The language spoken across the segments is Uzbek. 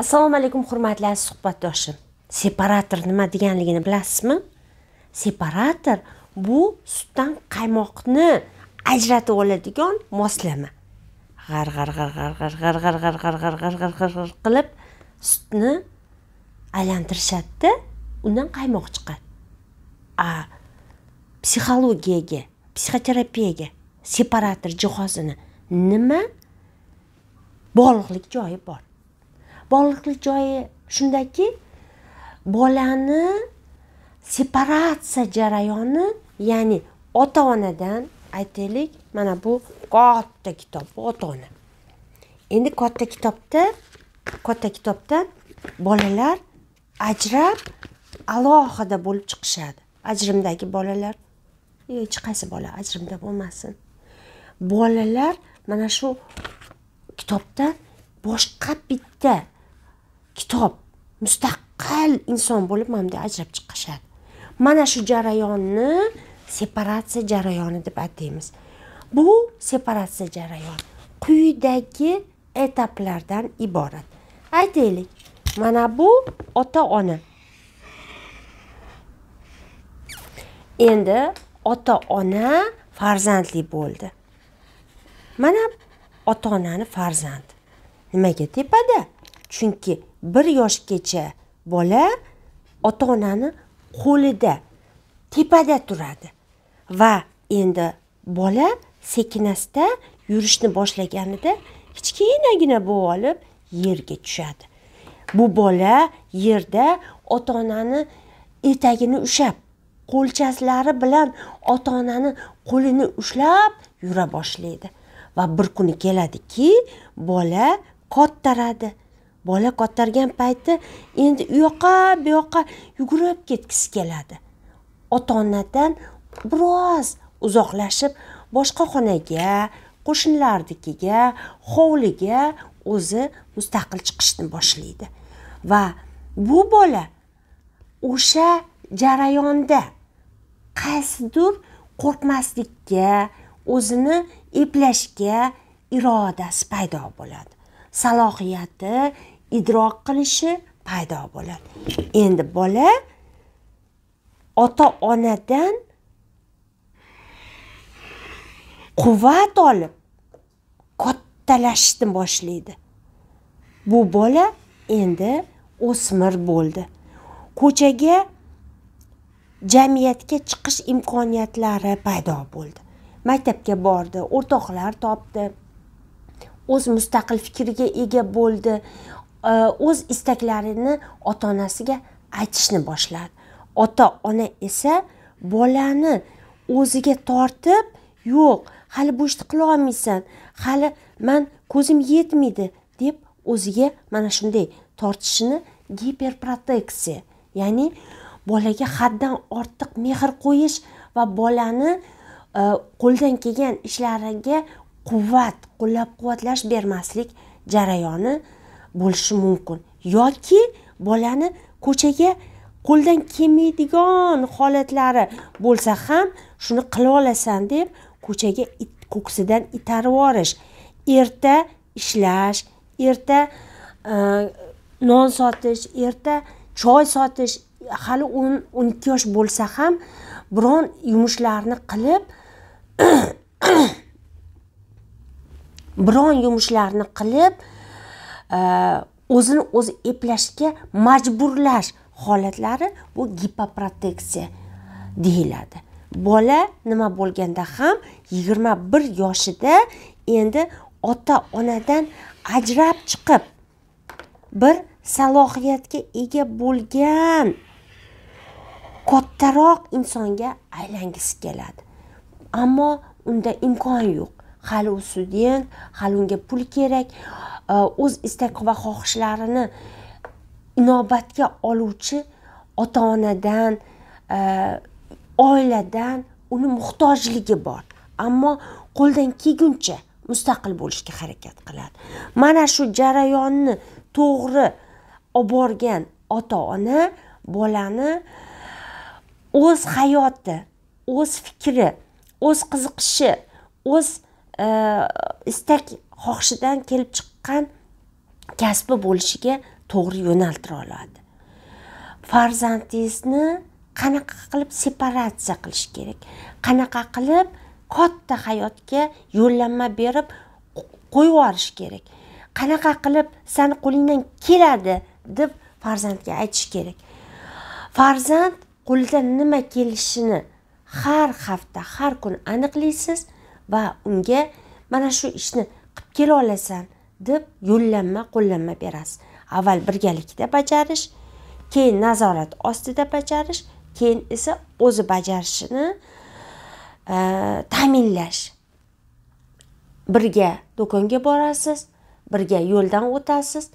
assalomu alaykum hurmatli suhbatdoshim separator nima deganligini bilasizmi separator bu sutdan qaymoqni ajratib oladigan moslama g'ar g'ar g'ar g'ar g'ar g'ar g'ar g'ar g'ar g'ar g'ar g'ar g'ar g'ar qilib sutni aylantirishadida undan qaymoq chiqadi a psixologiyaga psixoterapiyaga separator jihozini nima bog'liqlik joyi bor bog'liqlik joyi shundaki bolani separatsiya jarayoni ya'ni ota onadan aytaylik mana bu katta kitob ota ona endi katta kitobda katta kitobdan bolalar ajrab alohida bo'lib chiqishadi ajrimdagi bolalar hech qaysi bola ajrimda bo'lmasin bolalar mana shu kitobdan boshqa bitta kitob mustaqil inson bo'lib mana bunday ajrab chiqishadi mana shu jarayonni separatsiya jarayoni deb ataymiz bu separatsiya jarayoni quyidagi etaplardan iborat aytaylik mana bu ota ona endi ota ona farzandli bo'ldi mana ota onani farzand nimaga tepada chunki bir yoshgacha bola ota onani qo'lida tepada turadi va endi bola sekin asta yurishni boshlaganida kichkinagina bo'lib olib yerga tushadi bu bola yerda ota onani etagini ushlab qo'lchaslari bilan ota onani qo'lini ushlab yura boshlaydi va bir kuni keladiki bola qottaradi bola ko'targan payti endi u yoqqa bu yoqqa yugurib ketgisi keladi ota onadan biroz uzoqlashib boshqa xonaga qo'shnilarnikiga hovliga o'zi mustaqil chiqishni boshlaydi va bu bola o'sha jarayonda qaysidir qo'rqmaslikka o'zini eplashga irodasi paydo bo'ladi salohiyati idrok qilishi paydo bo'ladi endi bola ota onadan quvvat olib kattalashishni boshlaydi bu bola endi o'smir bo'ldi ko'chaga jamiyatga chiqish imkoniyatlari paydo bo'ldi maktabga bordi o'rtoqlar topdi o'z mustaqil fikriga ega bo'ldi Э, o'z istaklarini ota onasiga aytishni boshladi ota ona esa bolani o'ziga tortib yo'q hali bu ishni qilolmaysan hali man ko'zim yetmaydi deb o'ziga mana shunday tortishini giperproteksiya ya'ni bolaga haddan ortiq mehr qo'yish va bolani e, qo'ldan kelgan ishlariga quvvat qo'llab quvvatlash bermaslik jarayoni bo'lishi mumkin yoki bolani ko'chaga qo'ldan kelmaydigan holatlari bo'lsa ham shuni qila olasan deb ko'chaga it ko'ksidan itarib yuborish erta ishlash erta e, non sotish erta choy sotish hali o'n o'n ikki yosh bo'lsa ham biron yumushlarni qilib biron yumushlarni qilib o'zini o'zi eplashga majburlash holatlari bu gipoproteksiya deyiladi bola nima bo'lganda ham yigirma bir yoshida endi ota onadan ajrab chiqib bir salohiyatga ega bo'lgan kattaroq insonga aylangisi keladi ammo unda imkon yo'q hali u student hali unga pul kerak Э, o'z istak va xohishlarini inobatga oluvchi ota onadan e, oiladan uni muhtojligi bor ammo qo'ldan kelguncha mustaqil bo'lishga harakat qiladi mana shu jarayonni to'g'ri olib borgan ota ona bolani o'z hayoti o'z fikri o'z qiziqishi o'z e, istak xohishidan kelib chiqib chiqqan kasbi bo'lishiga to'g'ri yo'naltira oladi farzandingizni qanaqa qilib separatsiya qilish kerak qanaqa qilib katta hayotga yo'llanma berib qo'yib yuborish kerak qanaqa qilib sani qo'lingdan keladi deb farzandga aytish kerak farzand qo'lidan nima kelishini har hafta har kun aniqlaysiz va unga mana shu ishni qilib kela olasan deb yo'llanma qo'llanma berasiz avval birgalikda bajarish keyin nazorat ostida bajarish keyin esa o'zi bajarishini e, ta'minlash birga do'konga borasiz birga yo'ldan o'tasiz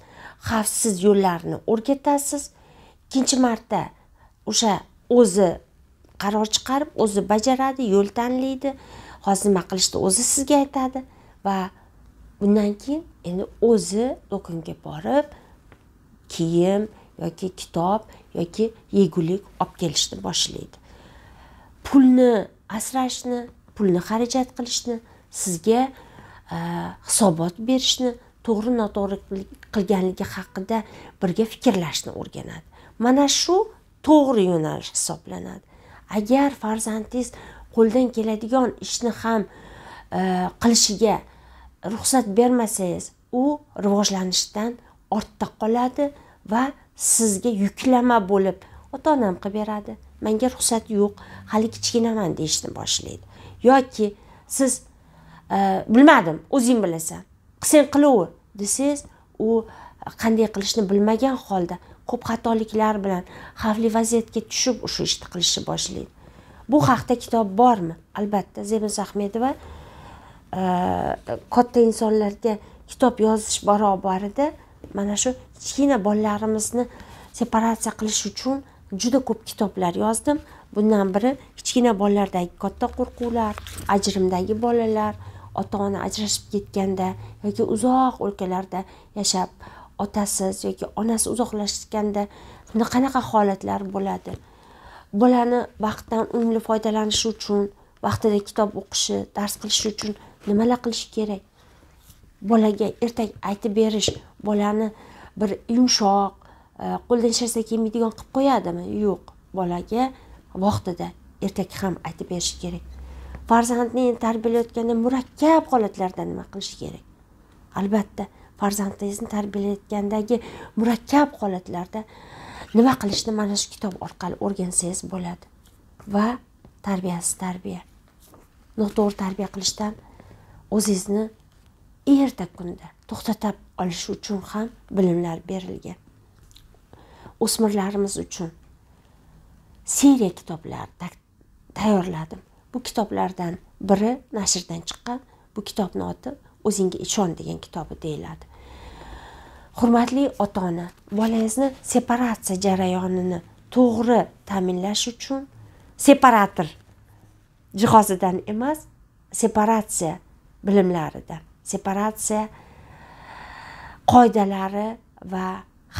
xavfsiz yo'llarni o'rgatasiz ikkinchi marta o'sha o'zi qaror chiqarib o'zi bajaradi yo'l tanlaydi hozir nima qilishni o'zi sizga aytadi va bundan keyin endi o'zi do'konga borib kiyim yoki kitob yoki yegulik olib kelishni boshlaydi pulni asrashni pulni xarajat qilishni sizga e, hisobot berishni to'g'ri noto'g'ri qilganligi haqida birga fikrlashni o'rganadi mana shu to'g'ri yo'nalish hisoblanadi agar farzandingiz qo'ldan keladigan ishni ham e, qilishiga ruxsat bermasangiz u rivojlanishdan ortda qoladi va sizga yuklama bo'lib ota onam qilib beradi menga ruxsat yo'q hali kichkinaman deyishni boshlaydi yoki siz e, bilmadim o'zing bilasan sen qilaver desangiz u qanday qilishni bilmagan holda ko'p xatoliklar bilan xavfli vaziyatga tushib o'sha ishni qilishni boshlaydi bu haqda kitob bormi albatta zebin ahmedova katta insonlarga kitob yozish barobarida mana shu kichkina bolalarimizni separatsiya qilish uchun juda ko'p kitoblar yozdim bundan biri kichkina bolalardagi katta qo'rquvlar ajrimdagi bolalar ota ona ajrashib ketganda yoki uzoq o'lkalarda yashab otasiz yoki onasi uzoqlashganda qanaqa holatlar bo'ladi bolani vaqtdan unumli foydalanishi uchun vaqtida kitob o'qishi dars qilishi uchun nimalar qilish kerak bolaga ertak aytib berish bolani bir yumshoq e, qo'ldan hech narsa kelmaydigan qilib qo'yadimi yo'q bolaga vaqtida ertak ham aytib berish kerak farzandni tarbiyalayotganda murakkab holatlarda nima qilish kerak albatta farzandingizni tarbiyalayotgandagi murakkab holatlarda nima qilishni mana shu kitob orqali o'rgansangiz bo'ladi va tarbiyasiz tarbiya noto'g'ri tarbiya qilishdan o'zingizni erta kunda to'xtatib olish uchun ham bilimlar berilgan o'smirlarimiz uchun seriya kitoblar tayyorladim bu kitoblardan biri nashrdan chiqqan bu kitobni oti o'zingga ishon degan kitobi deyiladi hurmatli ota ona bolangizni separatsiya jarayonini to'g'ri ta'minlash uchun separator jihozidan emas separatsiya bilimlarida separatsiya qoidalari va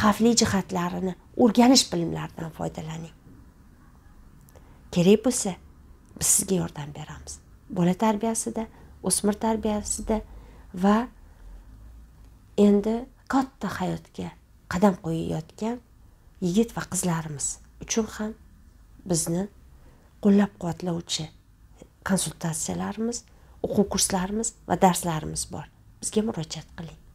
xavfli jihatlarini o'rganish bilimlaridan foydalaning kerak bo'lsa biz sizga yordam beramiz bola tarbiyasida o'smir tarbiyasida va endi katta hayotga qadam qo'yayotgan yigit va qizlarimiz uchun ham bizni qo'llab quvvatlovchi konsultatsiyalarimiz o'quv kurslarimiz va darslarimiz bor bizga murojaat qiling